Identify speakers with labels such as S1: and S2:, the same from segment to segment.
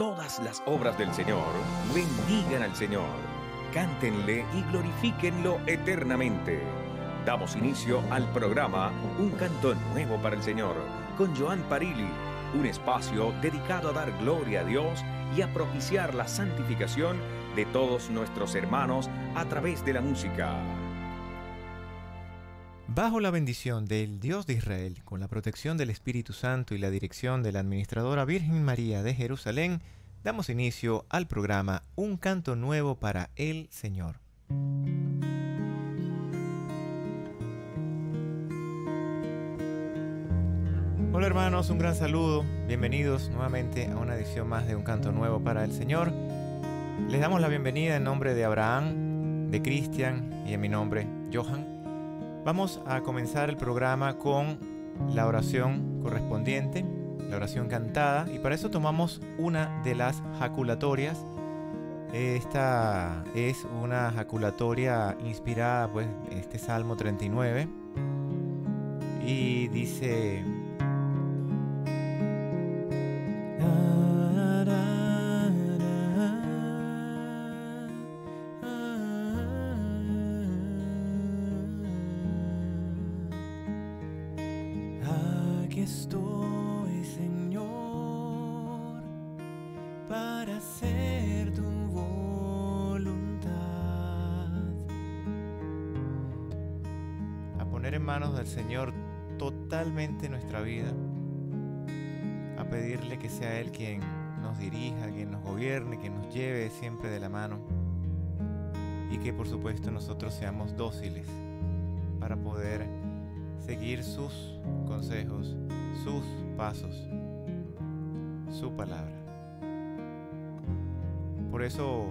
S1: Todas las obras del Señor bendigan al Señor, cántenle y glorifíquenlo eternamente. Damos inicio al programa Un canto nuevo para el Señor con Joan Parili, un espacio dedicado a dar gloria a Dios y a propiciar la santificación de todos nuestros hermanos a través de la música.
S2: Bajo la bendición del Dios de Israel, con la protección del Espíritu Santo y la dirección de la Administradora Virgen María de Jerusalén, damos inicio al programa Un canto nuevo para el Señor. Hola hermanos, un gran saludo. Bienvenidos nuevamente a una edición más de Un canto nuevo para el Señor. Les damos la bienvenida en nombre de Abraham, de Cristian y en mi nombre, Johan. Vamos a comenzar el programa con la oración correspondiente la oración cantada, y para eso tomamos una de las jaculatorias. Esta es una jaculatoria inspirada pues en este Salmo 39 y dice la mano y que por supuesto nosotros seamos dóciles para poder seguir sus consejos, sus pasos, su palabra. Por eso,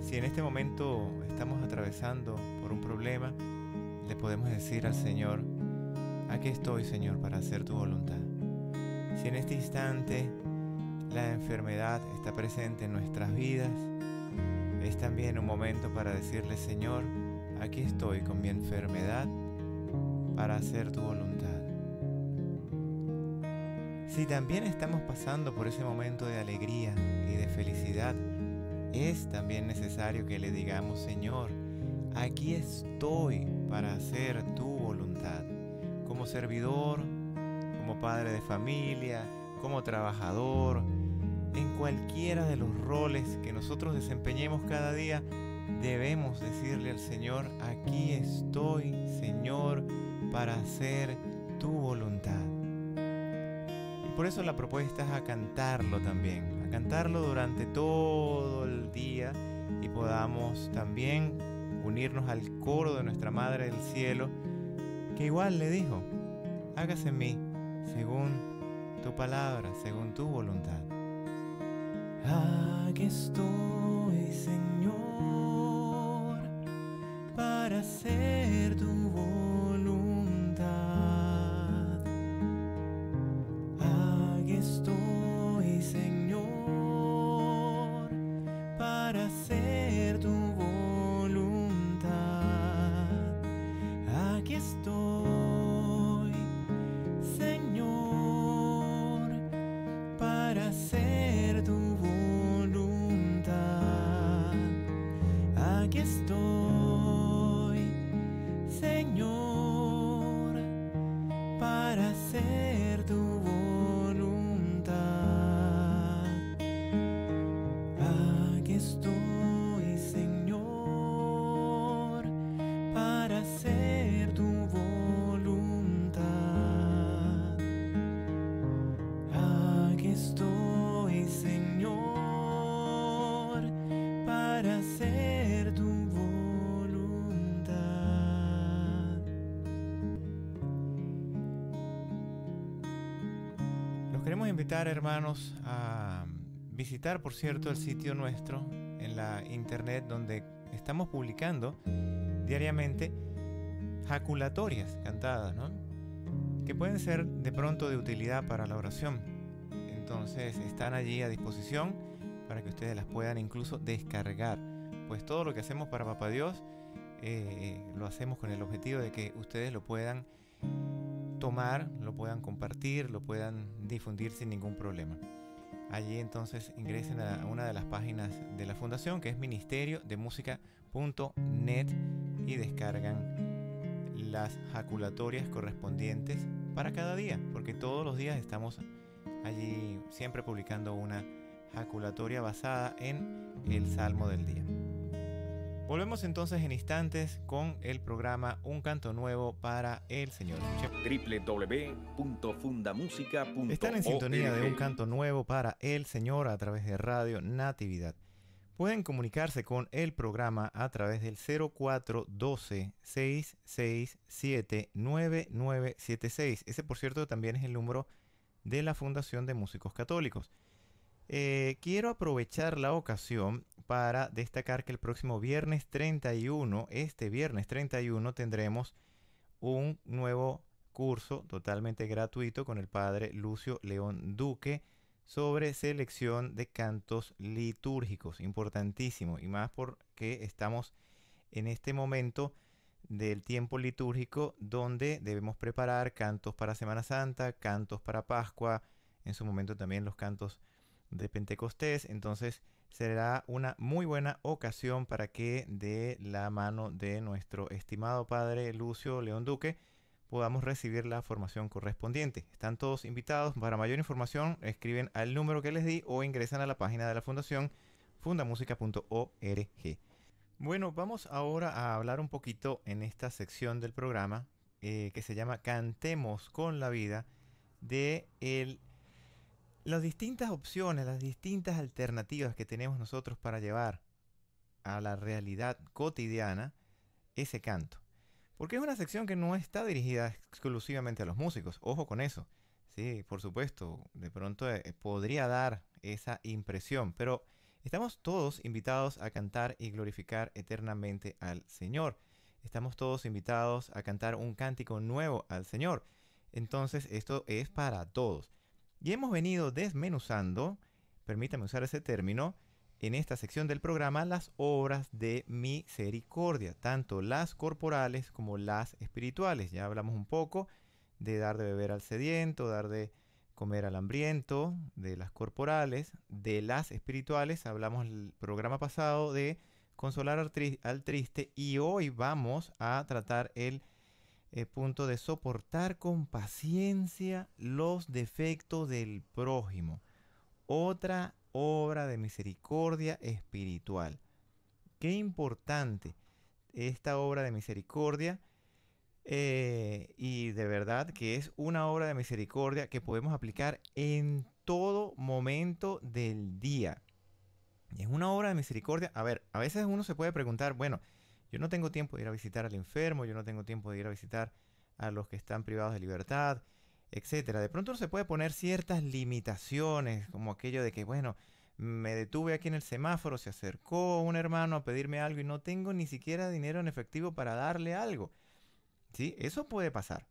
S2: si en este momento estamos atravesando por un problema, le podemos decir al Señor, aquí estoy Señor para hacer tu voluntad. Si en este instante la enfermedad está presente en nuestras vidas, es también un momento para decirle, Señor, aquí estoy con mi enfermedad para hacer tu voluntad. Si también estamos pasando por ese momento de alegría y de felicidad, es también necesario que le digamos, Señor, aquí estoy para hacer tu voluntad, como servidor, como padre de familia, como trabajador, en cualquiera de los roles que nosotros desempeñemos cada día, debemos decirle al Señor, aquí estoy, Señor, para hacer tu voluntad. Y por eso la propuesta es a cantarlo también, a cantarlo durante todo el día y podamos también unirnos al coro de nuestra Madre del Cielo, que igual le dijo, hágase en mí según tu palabra,
S3: según tu voluntad. Aquí estoy, Señor, para ser tu voz. queremos
S2: invitar, hermanos, a visitar, por cierto, el sitio nuestro en la internet donde estamos publicando diariamente jaculatorias cantadas, ¿no? Que pueden ser de pronto de utilidad para la oración. Entonces están allí a disposición para que ustedes las puedan incluso descargar. Pues todo lo que hacemos para Papá Dios eh, lo hacemos con el objetivo de que ustedes lo puedan tomar, lo puedan compartir, lo puedan difundir sin ningún problema. Allí entonces ingresen a una de las páginas de la fundación que es ministeriodemusica.net y descargan las jaculatorias correspondientes para cada día, porque todos los días estamos allí siempre publicando una jaculatoria basada en el salmo del día. Volvemos entonces en instantes con el programa Un Canto Nuevo
S1: para el Señor. www.fundamusica.org Están en sintonía de Un Canto
S2: Nuevo para el Señor a través de Radio Natividad. Pueden comunicarse con el programa a través del 0412-667-9976. Ese, por cierto, también es el número de la Fundación de Músicos Católicos. Eh, quiero aprovechar la ocasión para destacar que el próximo viernes 31, este viernes 31, tendremos un nuevo curso totalmente gratuito con el padre Lucio León Duque sobre selección de cantos litúrgicos. Importantísimo, y más porque estamos en este momento del tiempo litúrgico donde debemos preparar cantos para Semana Santa, cantos para Pascua, en su momento también los cantos de Pentecostés, entonces será una muy buena ocasión para que de la mano de nuestro estimado padre Lucio León Duque podamos recibir la formación correspondiente. Están todos invitados. Para mayor información escriben al número que les di o ingresan a la página de la fundación fundamusica.org. Bueno, vamos ahora a hablar un poquito en esta sección del programa eh, que se llama Cantemos con la vida de el las distintas opciones, las distintas alternativas que tenemos nosotros para llevar a la realidad cotidiana ese canto. Porque es una sección que no está dirigida exclusivamente a los músicos, ojo con eso. Sí, por supuesto, de pronto eh, eh, podría dar esa impresión, pero estamos todos invitados a cantar y glorificar eternamente al Señor. Estamos todos invitados a cantar un cántico nuevo al Señor. Entonces esto es para todos. Y hemos venido desmenuzando, permítame usar ese término, en esta sección del programa las obras de misericordia, tanto las corporales como las espirituales. Ya hablamos un poco de dar de beber al sediento, dar de comer al hambriento, de las corporales, de las espirituales. Hablamos el programa pasado de consolar al, triste y hoy vamos a tratar el el eh, punto de soportar con paciencia los defectos del prójimo. Otra obra de misericordia espiritual. Qué importante esta obra de misericordia. Eh, y de verdad que es una obra de misericordia que podemos aplicar en todo momento del día. Es una obra de misericordia. A ver, a veces uno se puede preguntar, bueno, yo no tengo tiempo de ir a visitar al enfermo, yo no tengo tiempo de ir a visitar a los que están privados de libertad, etc. De pronto se puede poner ciertas limitaciones, como aquello de que, bueno, me detuve aquí en el semáforo, se acercó un hermano a pedirme algo y no tengo ni siquiera dinero en efectivo para darle algo. ¿Sí? Eso puede pasar.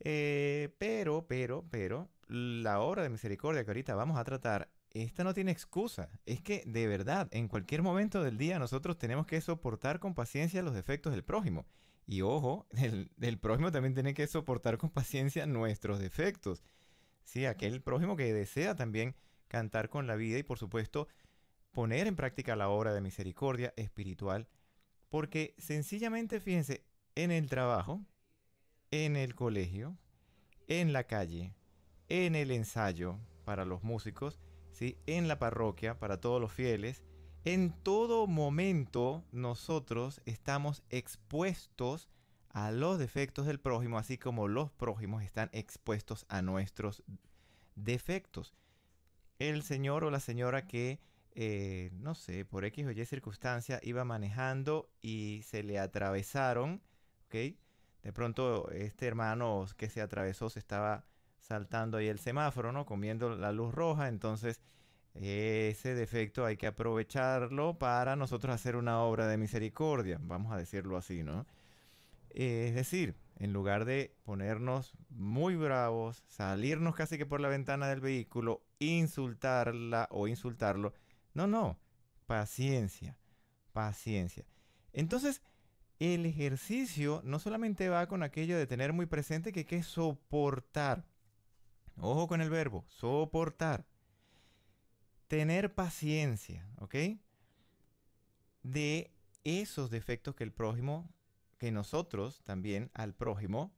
S2: Eh, pero, pero, pero, la obra de misericordia que ahorita vamos a tratar esta no tiene excusa. Es que, de verdad, en cualquier momento del día nosotros tenemos que soportar con paciencia los defectos del prójimo. Y ojo, el, prójimo también tiene que soportar con paciencia nuestros defectos. Sí, aquel prójimo que desea también cantar con la vida y, por supuesto, poner en práctica la obra de misericordia espiritual. Porque sencillamente, fíjense, en el trabajo, en el colegio, en la calle, en el ensayo para los músicos, ¿sí? en la parroquia para todos los fieles. En todo momento nosotros estamos expuestos a los defectos del prójimo, así como los prójimos están expuestos a nuestros defectos. El señor o la señora que, eh, no sé, por X o Y circunstancia iba manejando y se le atravesaron, ¿ok? De pronto este hermano que se atravesó se estaba saltando ahí el semáforo, ¿no? Comiendo la luz roja, entonces ese defecto hay que aprovecharlo para nosotros hacer una obra de misericordia, vamos a decirlo así, ¿no? Eh, es decir, en lugar de ponernos muy bravos, salirnos casi que por la ventana del vehículo, insultarla o insultarlo, no, no, paciencia, paciencia. Entonces, el ejercicio no solamente va con aquello de tener muy presente que hay que soportar, Ojo con el verbo, soportar. Tener paciencia, ¿ok? De esos defectos que el prójimo, que nosotros también al prójimo,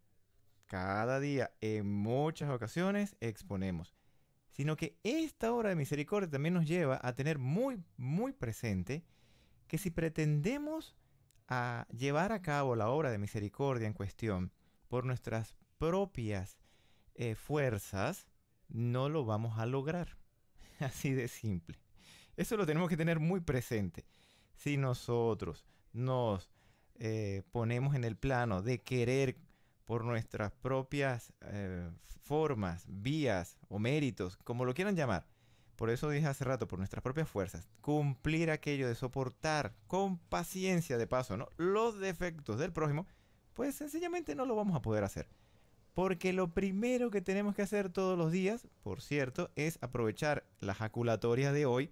S2: cada día, en muchas ocasiones, exponemos. Sino que esta obra de misericordia también nos lleva a tener muy, muy presente que si pretendemos a llevar a cabo la obra de misericordia en cuestión por nuestras propias eh, fuerzas, no lo vamos a lograr. Así de simple. Eso lo tenemos que tener muy presente. Si nosotros nos eh, ponemos en el plano de querer por nuestras propias eh, formas, vías o méritos, como lo quieran llamar, por eso dije hace rato, por nuestras propias fuerzas, cumplir aquello de soportar con paciencia de paso ¿no? los defectos del prójimo, pues sencillamente no lo vamos a poder hacer. Porque lo primero que tenemos que hacer todos los días, por cierto, es aprovechar la jaculatoria de hoy.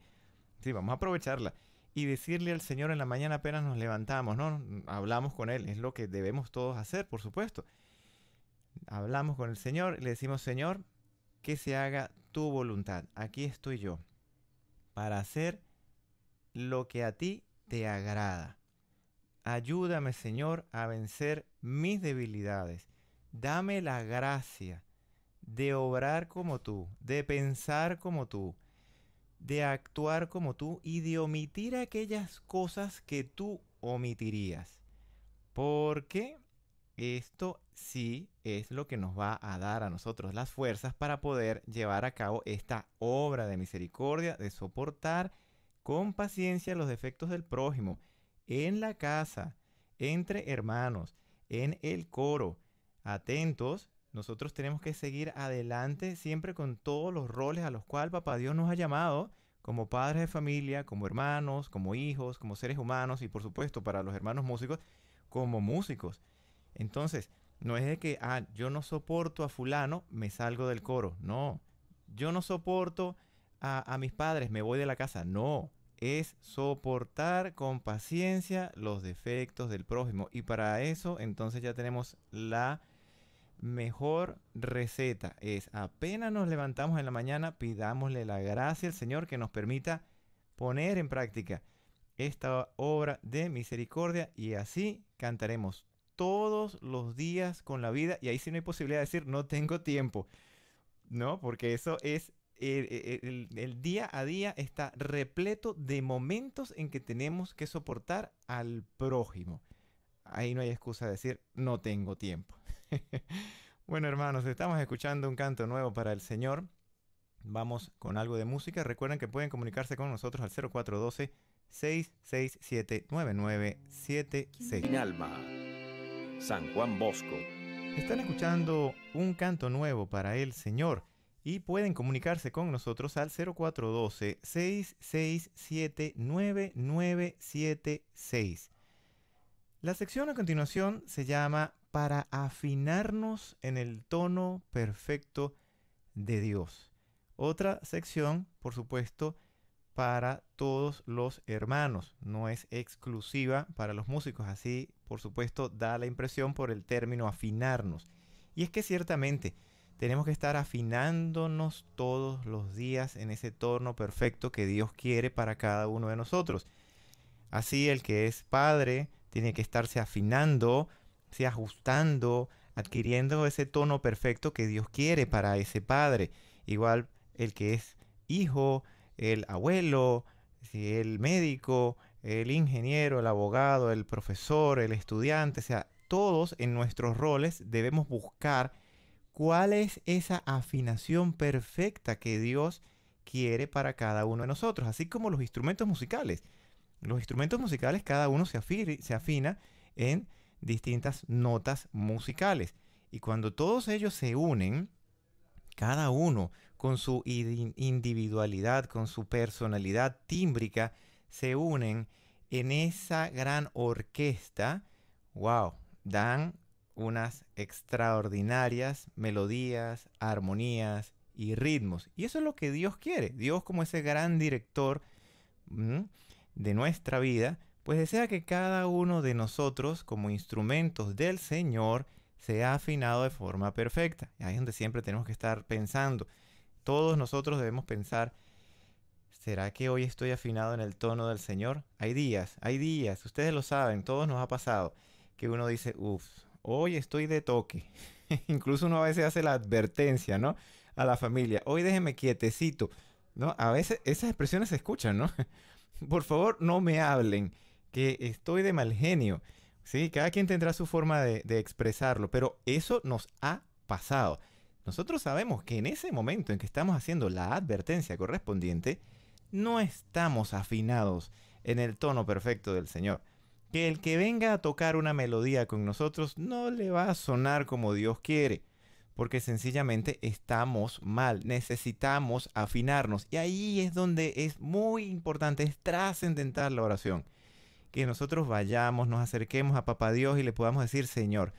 S2: Sí, vamos a aprovecharla. Y decirle al Señor en la mañana apenas nos levantamos, ¿no? Hablamos con Él, es lo que debemos todos hacer, por supuesto. Hablamos con el Señor, le decimos, Señor, que se haga tu voluntad. Aquí estoy yo, para hacer lo que a ti te agrada. Ayúdame, Señor, a vencer mis debilidades Dame la gracia de obrar como tú, de pensar como tú, de actuar como tú y de omitir aquellas cosas que tú omitirías. Porque esto sí es lo que nos va a dar a nosotros las fuerzas para poder llevar a cabo esta obra de misericordia, de soportar con paciencia los defectos del prójimo, en la casa, entre hermanos, en el coro, atentos, nosotros tenemos que seguir adelante siempre con todos los roles a los cuales Papá Dios nos ha llamado, como padres de familia, como hermanos, como hijos, como seres humanos y por supuesto para los hermanos músicos, como músicos. Entonces, no es de que, ah, yo no soporto a fulano, me salgo del coro. No, yo no soporto a mis padres, me voy de la casa. No, es soportar con paciencia los defectos del prójimo. Y para eso entonces ya tenemos la mejor receta es apenas nos levantamos en la mañana, pidámosle la gracia al Señor que nos permita poner en práctica esta obra de misericordia y así cantaremos todos los días con la vida y ahí sí no hay posibilidad de decir no tengo tiempo, ¿no? Porque eso es el, e, e, día a día está repleto de momentos en que tenemos que soportar al prójimo. Ahí no hay excusa de decir no tengo tiempo. bueno, hermanos, estamos escuchando un canto nuevo para el Señor. Vamos con algo de música. Recuerden que pueden comunicarse con nosotros al 0412 667 9976.
S1: Mi alma, San Juan Bosco.
S2: Están escuchando un canto nuevo para el Señor y pueden comunicarse con nosotros al 0412 667 9976. La sección a continuación se llama para afinarnos en el tono perfecto de Dios. Otra sección, por supuesto, para todos los hermanos, no es exclusiva para los músicos, así por supuesto da la impresión por el término afinarnos. Y es que ciertamente tenemos que estar afinándonos todos los días en ese tono perfecto que Dios quiere para cada uno de nosotros. Así el que es padre tiene que estarse afinando se ajustando, adquiriendo ese tono perfecto que Dios quiere para ese padre. Igual el que es hijo, el abuelo, el médico, el ingeniero, el abogado, el profesor, el estudiante, o sea, todos en nuestros roles debemos buscar cuál es esa afinación perfecta que Dios quiere para cada uno de nosotros, así como los instrumentos musicales. Los instrumentos musicales cada uno se, se afina en distintas notas musicales. Y cuando todos ellos se unen, cada uno con su individualidad, con su personalidad tímbrica, se unen en esa gran orquesta, wow, dan unas extraordinarias melodías, armonías y ritmos. Y eso es lo que Dios quiere. Dios como ese gran director mm, de nuestra vida, pues desea que cada uno de nosotros como instrumentos del Señor sea afinado de forma perfecta. Ahí es donde siempre tenemos que estar pensando. Todos nosotros debemos pensar, ¿será que hoy estoy afinado en el tono del Señor? Hay días, hay días, ustedes lo saben, todos nos ha pasado, que uno dice, uff, hoy estoy de toque. Incluso uno a veces hace la advertencia, ¿no? A la familia, hoy déjeme quietecito, ¿no? A veces esas expresiones se escuchan, ¿no? Por favor, no me hablen que estoy de mal genio. Sí, cada quien tendrá su forma de, expresarlo, pero eso nos ha pasado. Nosotros sabemos que en ese momento en que estamos haciendo la advertencia correspondiente, no estamos afinados en el tono perfecto del Señor. Que el que venga a tocar una melodía con nosotros no le va a sonar como Dios quiere, porque sencillamente estamos mal, necesitamos afinarnos. Y ahí es donde es muy importante, es trascendental la oración que nosotros vayamos, nos acerquemos a Papá Dios y le podamos decir, Señor,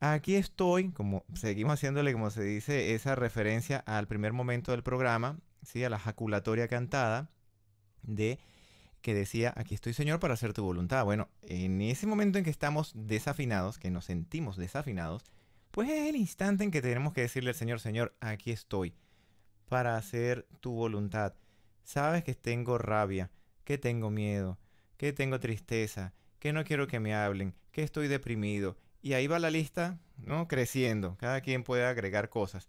S2: aquí estoy, como seguimos haciéndole, como se dice, esa referencia al primer momento del programa, ¿sí? a la jaculatoria cantada de que decía, aquí estoy Señor para hacer tu voluntad. Bueno, en ese momento en que estamos desafinados, que nos sentimos desafinados, pues es el instante en que tenemos que decirle al Señor, Señor, aquí estoy para hacer tu voluntad. Sabes que tengo rabia, que tengo miedo, que tengo tristeza, que no quiero que me hablen, que estoy deprimido. Y ahí va la lista, ¿no? Creciendo. Cada quien puede agregar cosas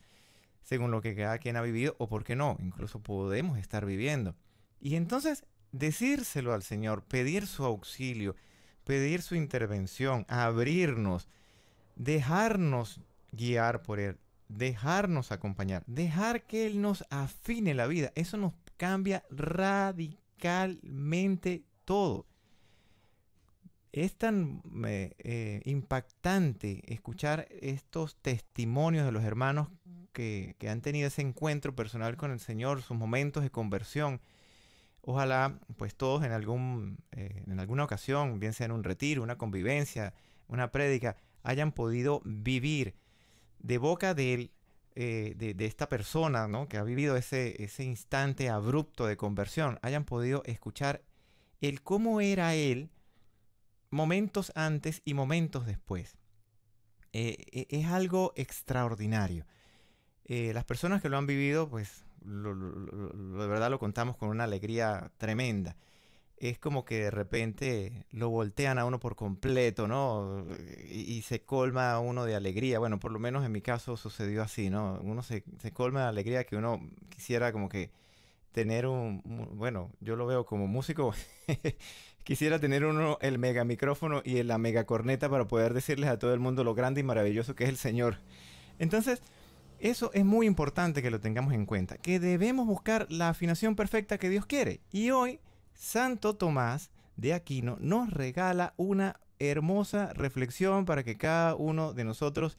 S2: según lo que cada quien ha vivido o por qué no, incluso podemos estar viviendo. Y entonces decírselo al Señor, pedir su auxilio, pedir su intervención, abrirnos, dejarnos guiar por Él, dejarnos acompañar, dejar que Él nos afine la vida. Eso nos cambia radicalmente todo. Es tan eh, impactante escuchar estos testimonios de los hermanos que, han tenido ese encuentro personal con el Señor, sus momentos de conversión ojalá pues todos en algún eh, en alguna ocasión, bien sea en un retiro, una convivencia, una prédica, hayan podido vivir de boca de, él, eh, de, de, esta persona ¿no? que ha vivido ese, ese instante abrupto de conversión, hayan podido escuchar el cómo era él momentos antes y momentos después. Eh, e, es algo extraordinario. Eh, las personas que lo han vivido, pues lo, de verdad lo contamos con una alegría tremenda. Es como que de repente lo voltean a uno por completo, ¿no? Y, se colma a uno de alegría. Bueno, por lo menos en mi caso sucedió así, ¿no? Uno se, se colma de alegría que uno quisiera como que tener un, bueno, yo lo veo como músico, quisiera tener uno, el mega micrófono y la mega corneta para poder decirles a todo el mundo lo grande y maravilloso que es el Señor. Entonces, eso es muy importante que lo tengamos en cuenta, que debemos buscar la afinación perfecta que Dios quiere. Y hoy, Santo Tomás de Aquino nos regala una hermosa reflexión para que cada uno de nosotros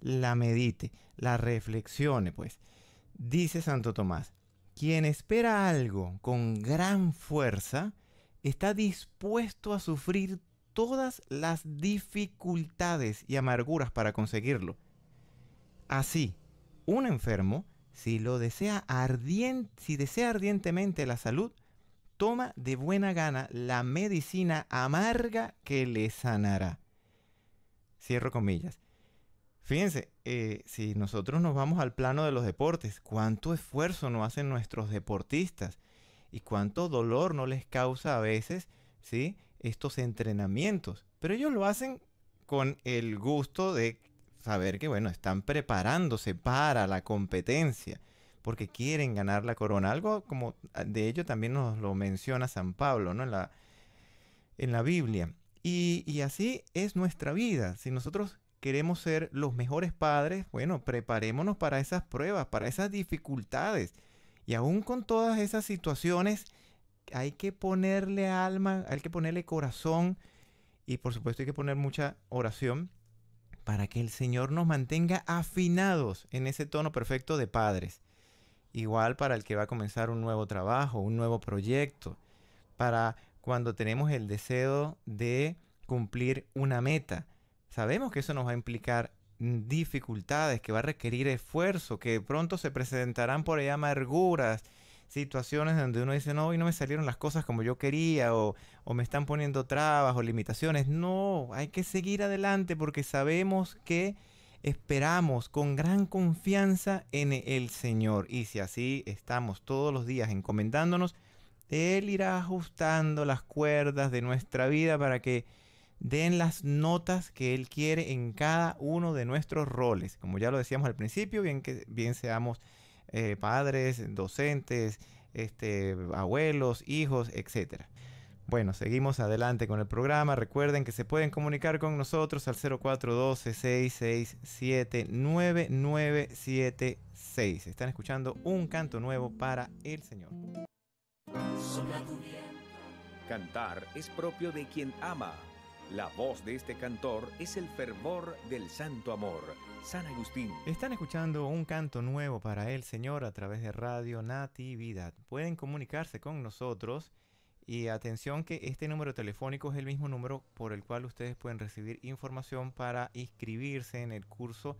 S2: la medite, la reflexione, pues. Dice Santo Tomás, quien espera algo con gran fuerza está dispuesto a sufrir todas las dificultades y amarguras para conseguirlo. Así, un enfermo, si lo desea si desea ardientemente la salud, toma de buena gana la medicina amarga que le sanará. Cierro comillas. Fíjense, eh, si nosotros nos vamos al plano de los deportes, cuánto esfuerzo no hacen nuestros deportistas y cuánto dolor no les causa a veces, ¿sí? Estos entrenamientos. Pero ellos lo hacen con el gusto de saber que, bueno, están preparándose para la competencia, porque quieren ganar la corona. Algo como ah, de ello también nos lo menciona San Pablo, ¿no? En la, en la Biblia. Y, y así es nuestra vida. Si nosotros queremos ser los mejores padres, bueno, preparémonos para esas pruebas, para esas dificultades. Y aún con todas esas situaciones, hay que ponerle alma, hay que ponerle corazón y por supuesto hay que poner mucha oración para que el Señor nos mantenga afinados en ese tono perfecto de padres. Igual para el que va a comenzar un nuevo trabajo, un nuevo proyecto, para cuando tenemos el deseo de cumplir una meta sabemos que eso nos va a implicar dificultades, que va a requerir esfuerzo, que pronto se presentarán por ahí amarguras, situaciones donde uno dice, no, hoy no me salieron las cosas como yo quería, o, o me están poniendo trabas o limitaciones. No, hay que seguir adelante porque sabemos que esperamos con gran confianza en el Señor. Y si así estamos todos los días encomendándonos, Él irá ajustando las cuerdas de nuestra vida para que den las notas que Él quiere en cada uno de nuestros roles. Como ya lo decíamos al principio, bien, que, bien seamos eh, padres, docentes, este, abuelos, hijos, etc. Bueno, seguimos adelante con el programa. Recuerden que se pueden comunicar con nosotros al 0412-667-9976. Están escuchando un canto nuevo para
S1: el Señor. Cantar es propio de quien ama la voz de este cantor es el fervor del santo amor,
S2: San Agustín. Están escuchando un canto nuevo para el Señor a través de Radio Natividad. Pueden comunicarse con nosotros y atención que este número telefónico es el mismo número por el cual ustedes pueden recibir información para inscribirse en el curso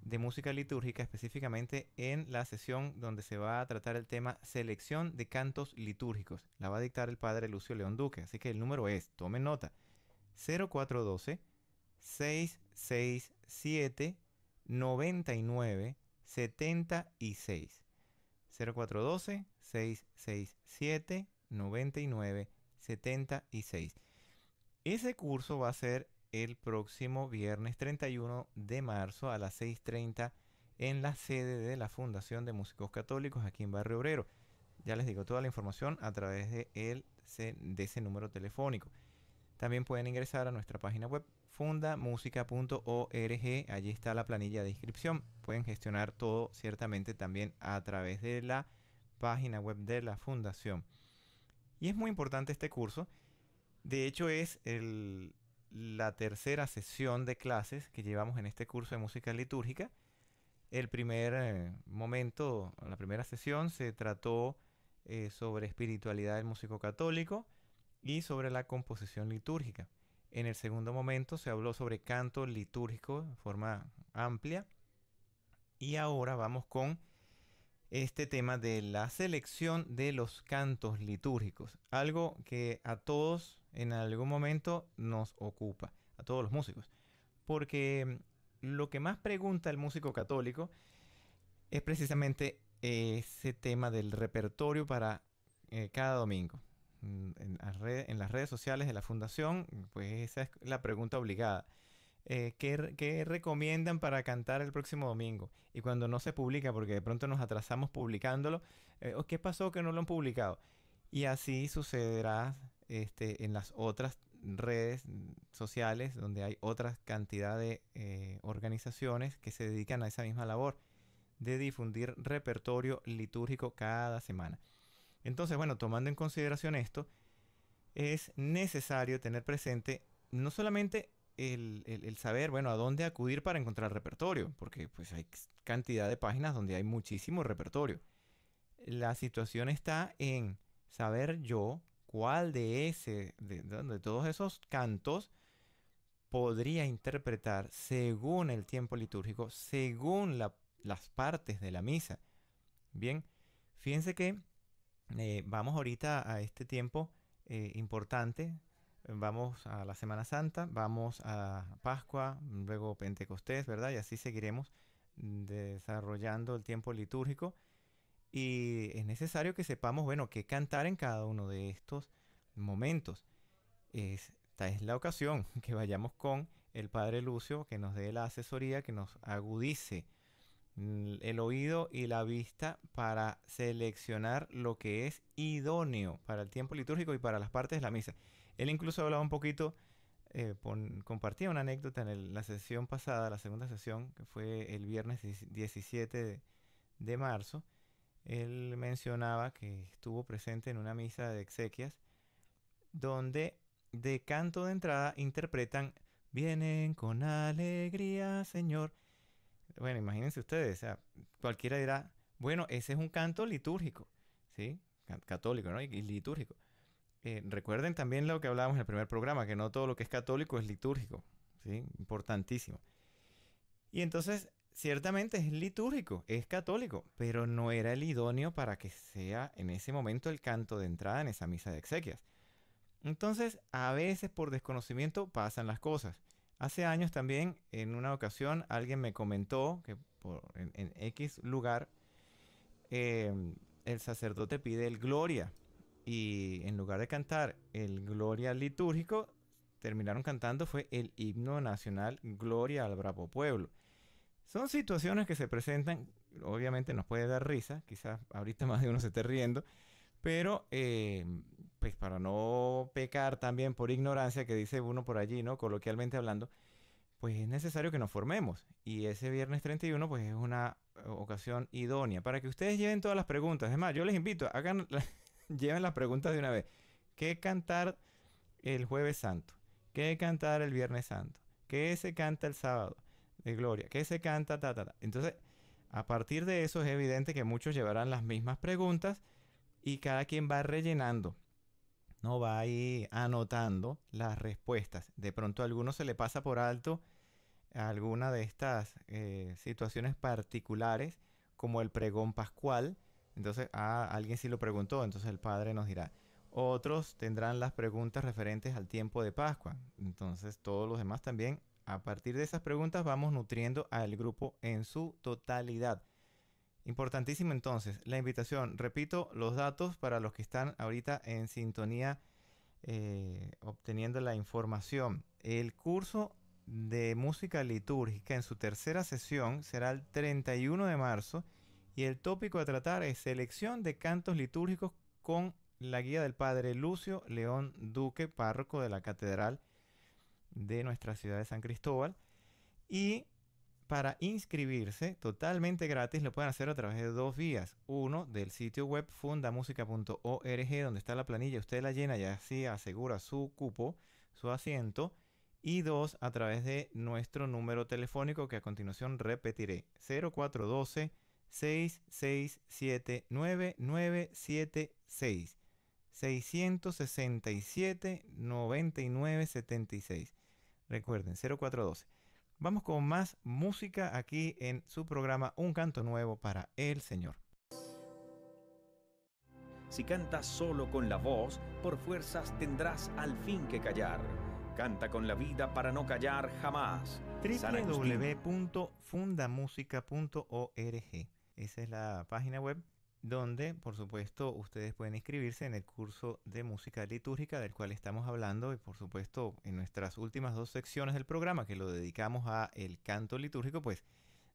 S2: de música litúrgica, específicamente en la sesión donde se va a tratar el tema selección de cantos litúrgicos. La va a dictar el padre Lucio León Duque, así que el número es, tomen nota, 0412 667 99 76 0412 667 99 76 ese curso va a ser el próximo viernes 31 de marzo a las 6.30 en la sede de la Fundación de Músicos Católicos aquí en Barrio Obrero. Ya les digo toda la información a través de, de ese número telefónico. También pueden ingresar a nuestra página web fundamusica.org. Allí está la planilla de inscripción. Pueden gestionar todo ciertamente también a través de la página web de la fundación. Y es muy importante este curso. De hecho es la tercera sesión de clases que llevamos en este curso de música litúrgica. El primer eh, momento, la primera sesión se trató eh, sobre espiritualidad del músico católico y sobre la composición litúrgica. En el segundo momento se habló sobre canto litúrgico De forma amplia. Y ahora vamos con este tema de la selección de los cantos litúrgicos. Algo que a todos en algún momento nos ocupa, a todos los músicos. Porque mm, lo que más pregunta el músico católico es precisamente ese tema del repertorio para eh, cada domingo en, las redes, sociales de la fundación, pues esa es la pregunta obligada. Eh, ¿qué, recomiendan para cantar el próximo domingo? Y cuando no se publica, porque de pronto nos atrasamos publicándolo, eh, oh, ¿qué pasó que no lo han publicado? Y así sucederá este, en las otras redes sociales donde hay otra cantidad de eh, organizaciones que se dedican a esa misma labor de difundir repertorio litúrgico cada semana. Entonces, bueno, tomando en consideración esto, es necesario tener presente no solamente el, saber, bueno, a dónde acudir para encontrar repertorio, porque pues hay cantidad de páginas donde hay muchísimo repertorio. La situación está en saber yo cuál de ese, de, todos esos cantos, podría interpretar según el tiempo litúrgico, según las partes de la misa. Bien, fíjense que eh, vamos ahorita a este tiempo eh, importante. Vamos a la Semana Santa, vamos a Pascua, luego Pentecostés, ¿verdad? Y así seguiremos desarrollando el tiempo litúrgico. Y es necesario que sepamos, bueno, qué cantar en cada uno de estos momentos. Esta es la ocasión que vayamos con el Padre Lucio, que nos dé la asesoría, que nos agudice el oído y la vista para seleccionar lo que es idóneo para el tiempo litúrgico y para las partes de la misa. Él incluso hablaba un poquito, eh, compartía una anécdota en la sesión pasada, la segunda sesión, que fue el viernes 17 de marzo. Él mencionaba que estuvo presente en una misa de exequias donde de canto de entrada interpretan Vienen con alegría, Señor bueno, imagínense ustedes, cualquiera dirá, bueno, ese es un canto litúrgico, ¿sí? Católico, ¿no? Y litúrgico. Eh, recuerden también lo que hablábamos en el primer programa, que no todo lo que es católico es litúrgico, ¿sí? Importantísimo. Y entonces, ciertamente es litúrgico, es católico, pero no era el idóneo para que sea en ese momento el canto de entrada en esa misa de exequias. Entonces, a veces por desconocimiento pasan las cosas. Hace años también, en una ocasión, alguien me comentó que en, X lugar em, el sacerdote pide el gloria y en lugar de cantar el gloria litúrgico, terminaron cantando fue el himno nacional Gloria al Bravo Pueblo. Son situaciones que se presentan, obviamente nos puede dar risa, quizás ahorita más de uno se esté riendo, pero em, pues para no pecar también por ignorancia que dice uno por allí, ¿no? Coloquialmente hablando, pues es necesario que nos formemos. Y ese viernes 31, pues es una eh, ocasión idónea para que ustedes lleven todas las preguntas. Es más, yo les invito, hagan, lleven las preguntas de una vez. ¿Qué cantar el jueves santo? ¿Qué cantar el viernes santo? ¿Qué se canta el sábado de gloria? ¿Qué se canta ta Entonces, a partir de eso es evidente que muchos llevarán las mismas preguntas y cada quien va rellenando. ¿no? Va ahí anotando las respuestas. De pronto a alguno se le pasa por alto alguna de estas eh, situaciones particulares, como el pregón pascual. Entonces, a ah, alguien sí lo preguntó, entonces el padre nos dirá. Otros tendrán las preguntas referentes al tiempo de Pascua. Entonces, todos los demás también, a partir de esas preguntas, vamos nutriendo al grupo en su totalidad. Importantísimo entonces, la invitación. Repito, los datos para los que están ahorita en sintonía eh, obteniendo la información. El curso de música litúrgica en su tercera sesión será el 31 de marzo y el tópico a tratar es selección de cantos litúrgicos con la guía del padre Lucio León Duque, párroco de la Catedral de nuestra ciudad de San Cristóbal. Y para inscribirse totalmente gratis lo pueden hacer a través de dos vías. Uno, del sitio web fundamusica.org, donde está la planilla, usted la llena y así asegura su cupo, su asiento. Y dos, a través de nuestro número telefónico que a continuación repetiré, 0412 667 9976 667 9976. Recuerden, 0412 Vamos con más música aquí en su programa Un canto nuevo para el Señor.
S1: Si cantas solo con la voz, por fuerzas tendrás al fin que callar. Canta con la vida para no callar jamás.
S2: www.fundamusica.org. Esa es la página web donde por supuesto ustedes pueden inscribirse en el curso de música litúrgica del cual estamos hablando y por supuesto en nuestras últimas dos secciones del programa que lo dedicamos a el canto litúrgico, pues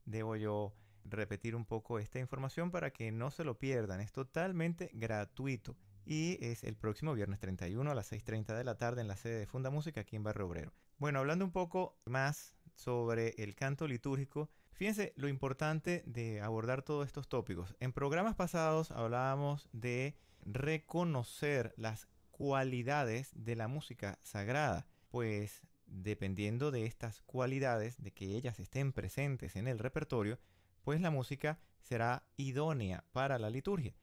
S2: debo yo repetir un poco esta información para que no se lo pierdan, es totalmente gratuito y es el próximo viernes 31 a las 6.30 de la tarde en la sede de Funda Música aquí en Barrio Obrero. Bueno, hablando un poco más sobre el canto litúrgico, Fíjense lo importante de abordar todos estos tópicos. En programas pasados hablábamos de reconocer las cualidades de la música sagrada, pues dependiendo de estas cualidades, de que ellas estén presentes en el repertorio, pues la música será idónea para la liturgia.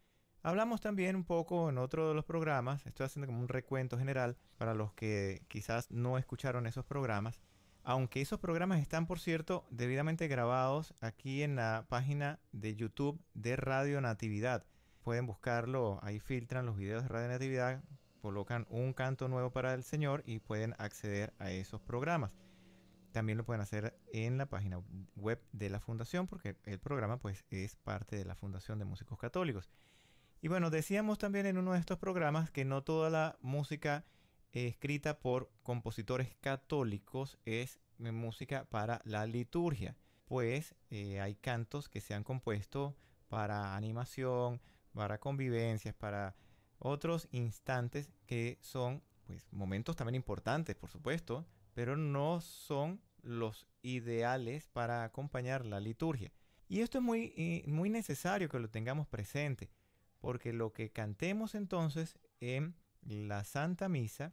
S2: Hablamos también un poco en otro de los programas, estoy haciendo como un recuento general para los que quizás no escucharon esos programas, aunque esos programas están, por cierto, debidamente grabados aquí en la página de YouTube de Radio Natividad. Pueden buscarlo, ahí filtran los videos de Radio Natividad, colocan un canto nuevo para el Señor y pueden acceder a esos programas. También lo pueden hacer en la página web de la Fundación, porque el programa pues, es parte de la Fundación de Músicos Católicos. Y bueno, decíamos también en uno de estos programas que no toda la música eh, escrita por compositores católicos es eh, música para la liturgia, pues eh, hay cantos que se han compuesto para animación, para convivencias, para otros instantes que son pues momentos también importantes, por supuesto, pero no son los ideales para acompañar la liturgia. Y esto es muy, muy necesario que lo tengamos presente, porque lo que cantemos entonces en la Santa Misa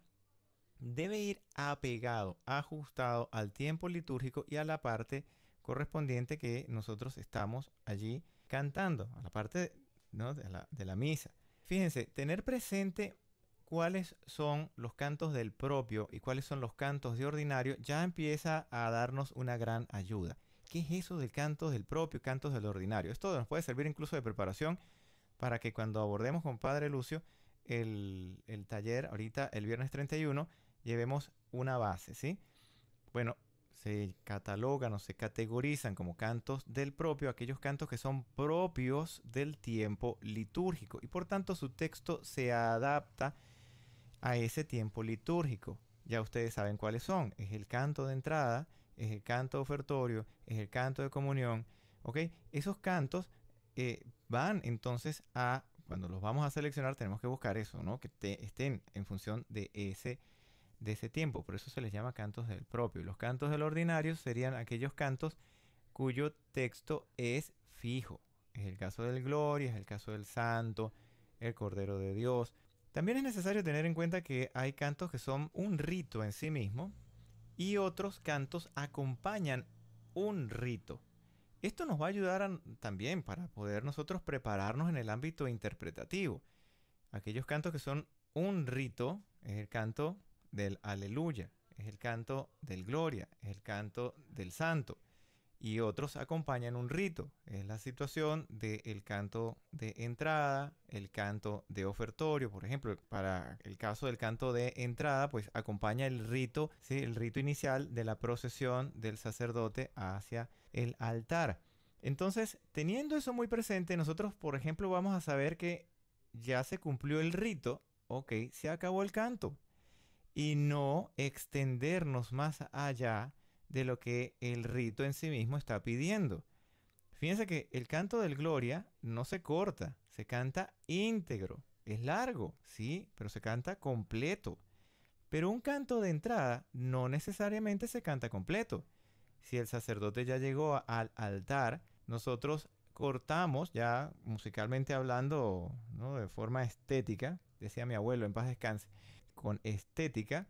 S2: debe ir apegado, ajustado al tiempo litúrgico y a la parte correspondiente que nosotros estamos allí cantando, a la parte de, la, misa. Fíjense, tener presente cuáles son los cantos del propio y cuáles son los cantos de ordinario ya empieza a darnos una gran ayuda. ¿Qué es eso del canto del propio, cantos del ordinario? Esto nos puede servir incluso de preparación para que cuando abordemos con Padre Lucio el, el taller ahorita el viernes 31, llevemos una base, ¿sí? Bueno, se catalogan o se categorizan como cantos del propio aquellos cantos que son propios del tiempo litúrgico y por tanto su texto se adapta a ese tiempo litúrgico. Ya ustedes saben cuáles son. Es el canto de entrada, es el canto ofertorio, es el canto de comunión. ¿Ok? Esos cantos eh, van entonces a, cuando los vamos a seleccionar, tenemos que buscar eso, ¿no? Que estén en función de ese de ese tiempo, por eso se les llama cantos del propio. Los cantos del ordinario serían aquellos cantos cuyo texto es fijo. Es el caso del Gloria, es el caso del Santo, el Cordero de Dios. También es necesario tener en cuenta que hay cantos que son un rito en sí mismo y otros cantos acompañan un rito. Esto nos va a ayudar también para poder nosotros prepararnos en el ámbito interpretativo. Aquellos cantos que son un rito, es el canto del aleluya, es el canto del gloria, es el canto del santo. Y otros acompañan un rito, es la situación del canto de entrada, el canto de ofertorio, por ejemplo, para el caso del canto de entrada, pues acompaña el rito, ¿sí? el rito inicial de la procesión del sacerdote hacia el altar. Entonces, teniendo eso muy presente, nosotros, por ejemplo, vamos a saber que ya se cumplió el rito, ok, se acabó el canto y no extendernos más allá de lo que el rito en sí mismo está pidiendo. Fíjense que el canto del Gloria no se corta, se canta íntegro. Es largo, sí, pero se canta completo. Pero un canto de entrada no necesariamente se canta completo. Si el sacerdote ya llegó al altar, nosotros cortamos, ya musicalmente hablando, ¿no? de forma estética, decía mi abuelo, en paz descanse, con estética,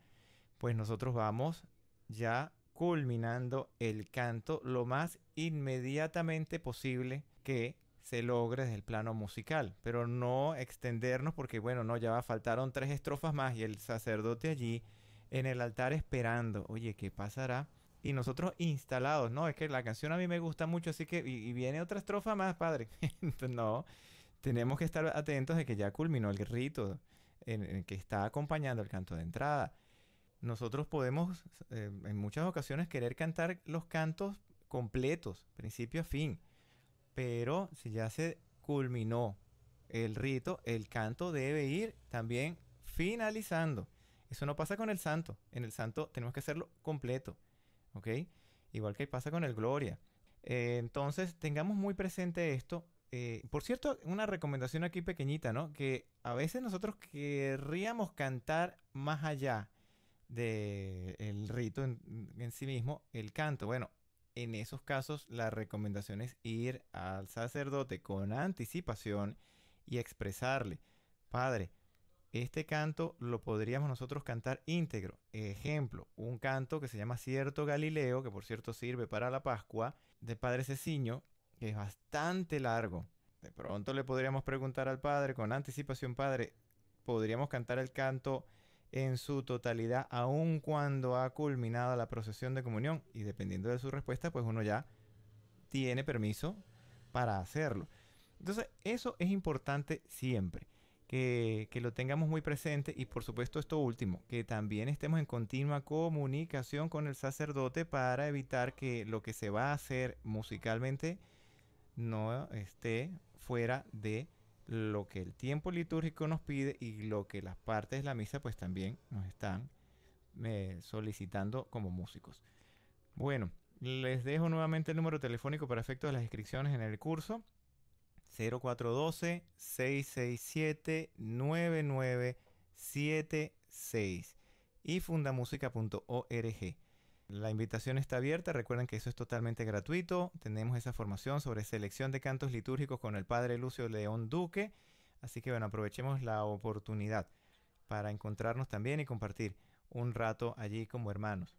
S2: pues nosotros vamos ya culminando el canto lo más inmediatamente posible que se logre desde el plano musical, pero no extendernos porque bueno, no, ya faltaron tres estrofas más y el sacerdote allí en el altar esperando, oye, ¿qué pasará? Y nosotros instalados, no, es que la canción a mí me gusta mucho, así que y, viene otra estrofa más, padre. no, tenemos que estar atentos de que ya culminó el rito, en el que está acompañando el canto de entrada. Nosotros podemos eh, en muchas ocasiones querer cantar los cantos completos, principio a fin, pero si ya se culminó el rito, el canto debe ir también finalizando. Eso no pasa con el santo. En el santo tenemos que hacerlo completo. ¿Ok? Igual que pasa con el gloria. Eh, entonces, tengamos muy presente esto eh, por cierto, una recomendación aquí pequeñita, ¿no? Que a veces nosotros querríamos cantar más allá del rito en, en, sí mismo, el canto. Bueno, en esos casos la recomendación es ir al sacerdote con anticipación y expresarle, Padre, este canto lo podríamos nosotros cantar íntegro. Ejemplo, un canto que se llama Cierto Galileo, que por cierto sirve para la Pascua, de Padre Ceciño, que es bastante largo. De pronto le podríamos preguntar al padre, con anticipación padre, podríamos cantar el canto en su totalidad, aun cuando ha culminado la procesión de comunión. Y dependiendo de su respuesta, pues uno ya tiene permiso para hacerlo. Entonces, eso es importante siempre, que, que, lo tengamos muy presente y por supuesto esto último, que también estemos en continua comunicación con el sacerdote para evitar que lo que se va a hacer musicalmente no esté fuera de lo que el tiempo litúrgico nos pide y lo que las partes de la misa pues también nos están eh, solicitando como músicos. Bueno, les dejo nuevamente el número telefónico para efectos de las inscripciones en el curso 0412-667-9976 y fundamusica.org. La invitación está abierta, recuerden que eso es totalmente gratuito. Tenemos esa formación sobre selección de cantos litúrgicos con el padre Lucio León Duque. Así que bueno, aprovechemos la oportunidad para encontrarnos también y compartir un rato allí como hermanos.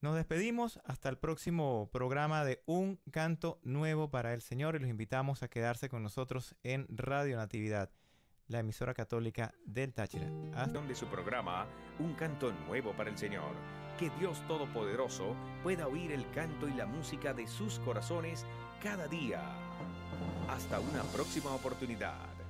S2: Nos despedimos hasta el próximo programa de Un canto nuevo para el Señor y los invitamos a quedarse con nosotros en Radio Natividad, la emisora católica del
S1: Táchira. donde su programa Un canto nuevo para el Señor que Dios Todopoderoso pueda oír el canto y la música de sus corazones cada día. Hasta una próxima oportunidad.